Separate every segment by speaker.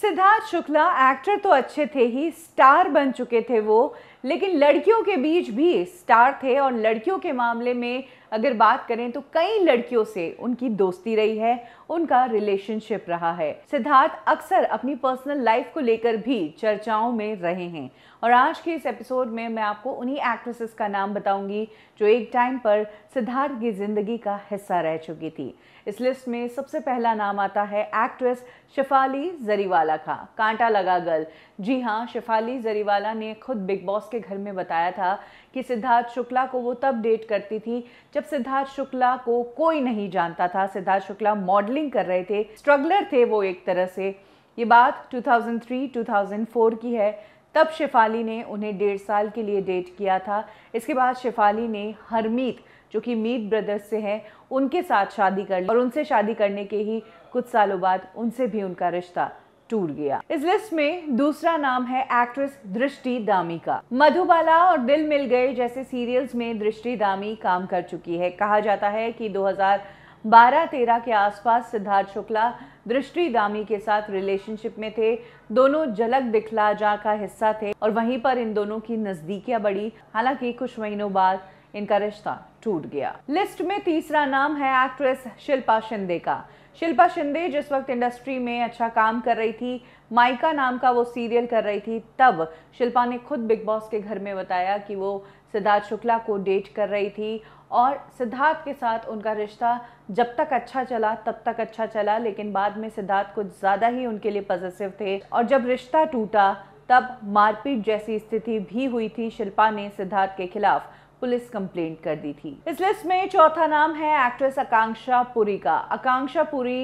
Speaker 1: Siddharth Shukla actor तो अच्छे थे ही स्टार बन चुके थे वो लेकिन लड़कियों के बीच भी स्टार थे और लड़कियों के मामले में अगर बात करें तो कई लड़कियों से उनकी दोस्ती रही है उनका रिलेशनशिप रहा है सिद्धार्थ अक्सर अपनी पर्सनल लाइफ को लेकर भी चर्चाओं में रहे हैं और आज के इस एपिसोड में मैं आपको उन्हीं एक्ट्रेसेस का नाम बताऊंगी जो एक टाइम पर सिद्धार्थ की ज़िंदगी का हिस्सा रह चुकी थी इस लिस्ट में सबसे पहला नाम आता है एक्ट्रेस शिफाली जरीवाला का कांटा लगा गर्ल जी हाँ शिफाली जरीवाला ने खुद बिग बॉस के घर में बताया था कि सिद्धार्थ शुक्ला को वो तब डेट करती थी जब सिद्धार्थ शुक्ला को कोई नहीं जानता था सिद्धार्थ शुक्ला मॉडलिंग कर रहे थे स्ट्रगलर थे वो एक तरह से ये बात 2003 2004 की है तब शिफाली ने उन्हें डेढ़ साल के लिए डेट किया था इसके बाद शिफाली ने हरमीत जो कि मीत ब्रदर्स से हैं उनके साथ शादी कर ली और उनसे शादी करने के ही कुछ सालों बाद उनसे भी उनका रिश्ता टूट गया इस लिस्ट में दूसरा नाम है एक्ट्रेस दृष्टि दामी का मधुबाला और दिल मिल गए जैसे सीरियल्स में दृष्टि दामी काम कर चुकी है कहा जाता है कि 2012-13 के आसपास सिद्धार्थ शुक्ला दृष्टि दामी के साथ रिलेशनशिप में थे दोनों झलक दिखला जा का हिस्सा थे और वहीं पर इन दोनों की नजदीकियां बढ़ी हालांकि कुछ महीनों बाद इनका रिश्ता टूट गया लिस्ट में तीसरा नाम है एक्ट्रेस शिल्पा शिंदे का शिल्पा शिंदे जिस वक्त इंडस्ट्री में अच्छा काम कर रही थी माइका नाम का वो सीरियल कर रही थी तब शिल्पा ने खुद बिग बॉस के घर में बताया कि वो सिद्धार्थ शुक्ला को डेट कर रही थी और सिद्धार्थ के साथ उनका रिश्ता जब तक अच्छा चला तब तक अच्छा चला लेकिन बाद में सिद्धार्थ कुछ ज़्यादा ही उनके लिए पॉजिटिव थे और जब रिश्ता टूटा तब मारपीट जैसी स्थिति भी हुई थी शिल्पा ने सिद्धार्थ के खिलाफ पुलिस कंप्लेंट कर दी थी इस लिस्ट में चौथा नाम है एक्ट्रेस आकांक्षा पुरी का आकांक्षा पुरी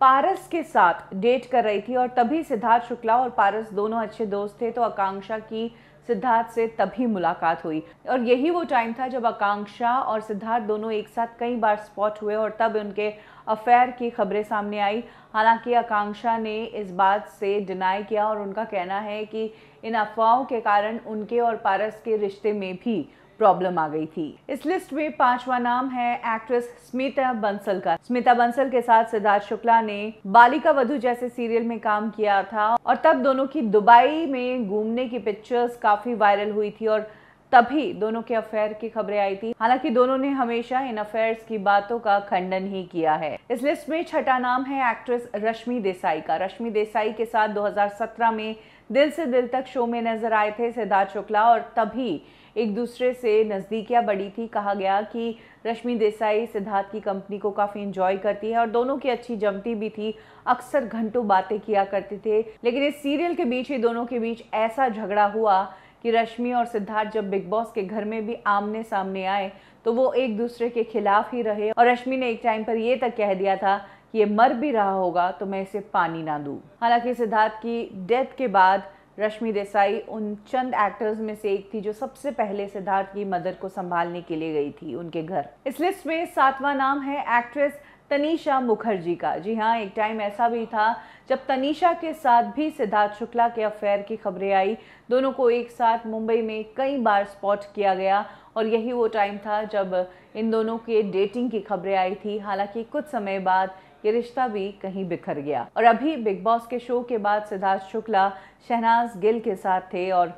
Speaker 1: पारस के साथ डेट कर रही थी और तभी सिद्धार्थ शुक्ला और पारस दोनों अच्छे दोस्त थे तो आकांक्षा की सिद्धार्थ से तभी मुलाकात हुई और यही वो टाइम था जब आकांक्षा और सिद्धार्थ दोनों एक साथ कई बार स्पॉट हुए और तब उनके अफेयर की खबरें सामने आई हालांकि आकांक्षा ने इस बात से डिनाई किया और उनका कहना है कि इन अफवाहों के कारण उनके और पारस के रिश्ते में भी प्रॉब्लम आ गई थी इस लिस्ट में पांचवा नाम है एक्ट्रेस स्मिता बंसल का स्मिता बंसल के साथ सिद्धार्थ शुक्ला ने बालिका वधु जैसे सीरियल में काम किया था और तब दोनों की दुबई में घूमने की पिक्चर्स काफी वायरल हुई थी और तभी दोनों के अफेयर की खबरें आई थी हालांकि दोनों ने हमेशा इन अफेयर्स की बातों का खंडन ही किया है इस लिस्ट में छठा नाम है एक्ट्रेस रश्मि देसाई का रश्मि देसाई के साथ 2017 में दिल से दिल तक शो में नजर आए थे सिद्धार्थ शुक्ला और तभी एक दूसरे से नजदीकियां बड़ी थी कहा गया कि रश्मि देसाई सिद्धार्थ की कंपनी को काफ़ी एंजॉय करती है और दोनों की अच्छी जमती भी थी अक्सर घंटों बातें किया करते थे लेकिन इस सीरियल के बीच ही दोनों के बीच ऐसा झगड़ा हुआ कि रश्मि और सिद्धार्थ जब बिग बॉस के घर में भी आमने सामने आए तो वो एक दूसरे के खिलाफ ही रहे और रश्मि ने एक टाइम पर ये तक कह दिया था कि ये मर भी रहा होगा तो मैं इसे पानी ना दूँ हालांकि सिद्धार्थ की डेथ के बाद रश्मि देसाई उन चंद एक्टर्स में से एक थी जो सबसे पहले सिद्धार्थ की मदर को संभालने के लिए गई थी उनके घर इस लिस्ट में सातवां नाम है एक्ट्रेस तनीषा मुखर्जी का जी हाँ एक टाइम ऐसा भी था जब तनीषा के साथ भी सिद्धार्थ शुक्ला के अफेयर की खबरें आई दोनों को एक साथ मुंबई में कई बार स्पॉट किया गया और यही वो टाइम था जब इन दोनों के डेटिंग की खबरें आई थी हालांकि कुछ समय बाद ये रिश्ता भी कहीं बिखर गया और अभी बिग बॉस के शो के बाद सिद्धार्थ शुक्ला शहनाज गिल के साथ थे और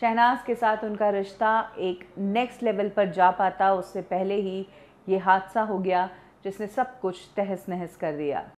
Speaker 1: शहनाज के साथ उनका रिश्ता एक नेक्स्ट लेवल पर जा पाता उससे पहले ही ये हादसा हो गया जिसने सब कुछ तहस नहस कर दिया